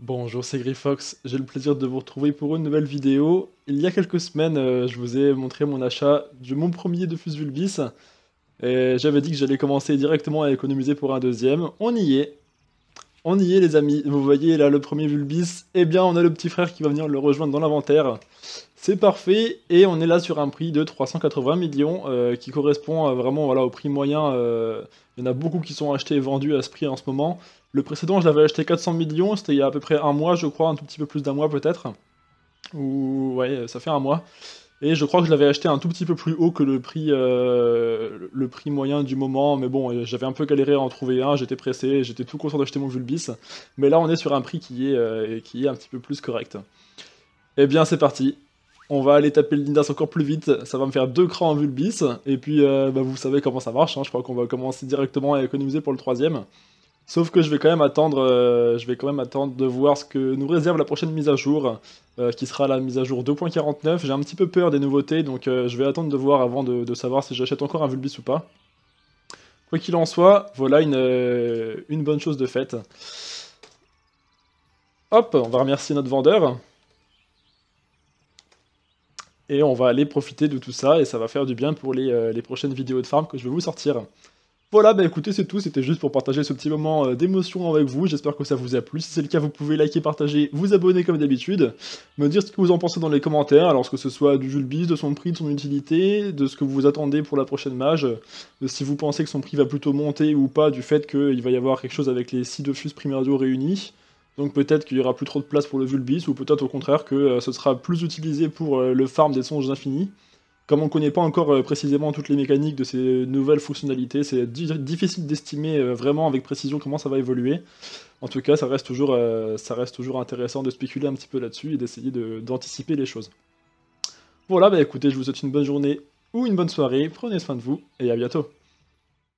Bonjour, c'est Grifox. J'ai le plaisir de vous retrouver pour une nouvelle vidéo. Il y a quelques semaines, euh, je vous ai montré mon achat de mon premier De Vulbis. Et j'avais dit que j'allais commencer directement à économiser pour un deuxième. On y est. On y est, les amis. Vous voyez là le premier Vulbis. Eh bien, on a le petit frère qui va venir le rejoindre dans l'inventaire. C'est parfait et on est là sur un prix de 380 millions euh, qui correspond euh, vraiment voilà, au prix moyen. Euh, il y en a beaucoup qui sont achetés et vendus à ce prix en ce moment. Le précédent, je l'avais acheté 400 millions, c'était il y a à peu près un mois, je crois, un tout petit peu plus d'un mois peut-être. Ou ouais, ça fait un mois. Et je crois que je l'avais acheté un tout petit peu plus haut que le prix, le prix moyen du moment. Mais bon, j'avais un peu galéré à en trouver un, j'étais pressé, j'étais tout content d'acheter mon Vulbis. Mais là, on est sur un prix qui est, qui est un petit peu plus correct. Et eh bien, c'est parti, on va aller taper le lindas encore plus vite, ça va me faire deux crans en Vulbis, et puis euh, bah, vous savez comment ça marche, hein. je crois qu'on va commencer directement à économiser pour le troisième. Sauf que je vais quand même attendre, euh, je vais quand même attendre de voir ce que nous réserve la prochaine mise à jour, euh, qui sera la mise à jour 2.49. J'ai un petit peu peur des nouveautés, donc je vais attendre de voir avant de, savoir si j'achète encore un Vulbis ou pas. Quoi qu'il en soit, voilà une, une bonne chose de faite. Hop, on va remercier notre vendeur et on va aller profiter de tout ça et ça va faire du bien pour euh, les, prochaines vidéos de farm que je vais vous sortir. Voilà, bah écoutez, c'est tout, c'était juste pour partager ce petit moment euh, d'émotion avec vous, j'espère que ça vous a plu, si c'est le cas, vous pouvez liker, partager, vous abonner comme d'habitude, me dire ce que vous en pensez dans les commentaires, alors que ce soit du Julbis, de son prix, de son utilité, de ce que vous attendez pour la prochaine mage, de si vous pensez que son prix va plutôt monter ou pas du fait qu'il va y avoir quelque chose avec les 6 Dofus primordiaux réunis, donc peut-être qu'il y aura plus trop de place pour le Vulbis, ou peut-être au contraire que euh, ce sera plus utilisé pour euh, le farm des songes infinis. Comme on ne connaît pas encore euh, précisément toutes les mécaniques de ces nouvelles fonctionnalités, c'est difficile d'estimer vraiment avec précision comment ça va évoluer. En tout cas, ça reste toujours, ça reste toujours intéressant de spéculer un petit peu là-dessus et d'essayer d'anticiper les choses. Voilà, bah écoutez, je vous souhaite une bonne journée ou une bonne soirée, prenez soin de vous et à bientôt